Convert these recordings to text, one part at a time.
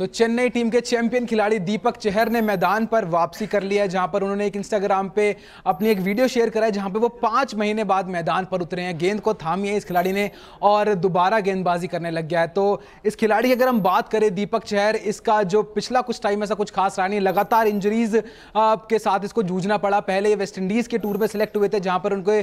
तो चेन्नई टीम के चैंपियन खिलाड़ी दीपक चहर ने मैदान पर वापसी कर लिया है जहां पर उन्होंने एक इंस्टाग्राम पे अपनी एक वीडियो शेयर करा है जहां पे वो पांच महीने बाद मैदान पर उतरे हैं गेंद को थामी है इस खिलाड़ी ने और दोबारा गेंदबाजी करने लग गया है तो इस खिलाड़ी की अगर हम बात करें दीपक चहर इसका जो पिछला कुछ टाइम ऐसा कुछ खास रहा नहीं लगातार इंजरीज के साथ इसको जूझना पड़ा पहले ये वेस्ट इंडीज़ के टूर में सिलेक्ट हुए थे जहां पर उनके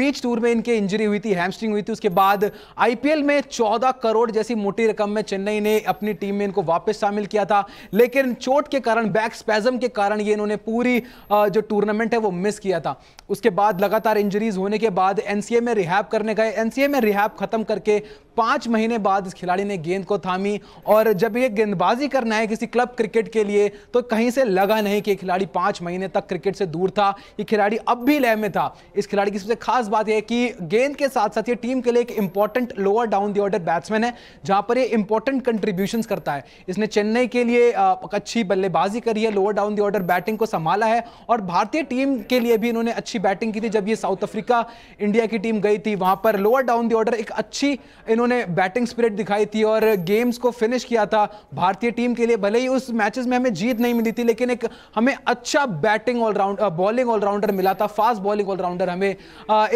बीच टूर में इनके इंजरी हुई थी हैमस्ट्रिंग हुई थी उसके बाद आईपीएल में चौदह करोड़ जैसी मोटी रकम में चेन्नई ने अपनी टीम में इनको वापस शामिल किया था लेकिन चोट के कारण बैक स्पैजम के कारण ये इन्होंने पूरी जो टूर्नामेंट है वो मिस किया था उसके बाद लगातार इंजरीज होने के बाद एनसीए में रिहैब करने गए एनसीए में रिहैब खत्म करके पांच महीने बाद इस खिलाड़ी ने गेंद को थामी और जब ये गेंदबाजी करना है किसी क्लब क्रिकेट के लिए तो कहीं से लगा नहीं कि खिलाड़ी पांच महीने तक क्रिकेट से दूर था ये खिलाड़ी अब भी लय में था इस खिलाड़ी की सबसे खास बात यह कि गेंद के साथ साथ ये टीम के लिए एक important lower down the order batsman है जहां पर ये इंपॉर्टेंट कंट्रीब्यूशन करता है इसने जिसने चेन्नई के लिए अच्छी बल्लेबाजी करी है lower down the order batting को संभाला है और भारतीय टीम के लिए भी इन्होंने अच्छी बैटिंग की थी जब ये साउथ अफ्रीका इंडिया की टीम गई थी वहाँ पर लोअर डाउन दी ऑर्डर एक अच्छी इन्होंने बैटिंग स्पिरिट दिखाई थी और गेम्स को फिनिश किया था भारतीय टीम के लिए भले ही उस मैचेस में हमें जीत नहीं मिली थी लेकिन एक हमें अच्छा बैटिंग ऑलराउंड बॉलिंग ऑलराउंडर मिला था फास्ट बॉलिंग ऑलराउंडर हमें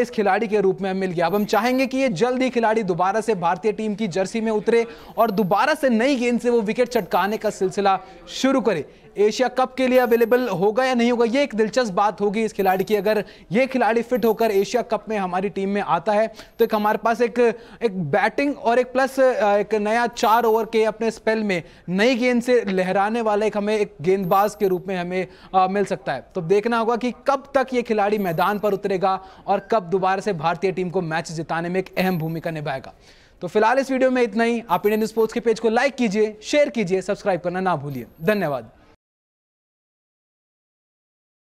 इस खिलाड़ी के रूप में मिल गया अब हम चाहेंगे कि ये जल्द ही खिलाड़ी दोबारा से भारतीय टीम की जर्सी में उतरे और दोबारा से नई गेंद से वो विकेट चटकाने का सिलसिला शुरू करे एशिया कप के लिए अवेलेबल होगा या नहीं होगा ये एक दिलचस्प बात होगी इस खिलाड़ी की अगर ये खिलाड़ी फिट होकर एशिया कप में हमारी टीम में आता है तो एक हमारे पास एक एक बैटिंग और एक प्लस एक नया चार ओवर के अपने स्पेल में नई गेंद से लहराने वाला एक हमें एक गेंदबाज के रूप में हमें आ, मिल सकता है तो देखना होगा कि कब तक ये खिलाड़ी मैदान पर उतरेगा और कब दोबारा से भारतीय टीम को मैच जिताने में एक अहम भूमिका निभाएगा तो फिलहाल इस वीडियो में इतना ही आप इंडियन स्पोर्ट्स के पेज को लाइक कीजिए शेयर कीजिए सब्सक्राइब करना ना भूलिए धन्यवाद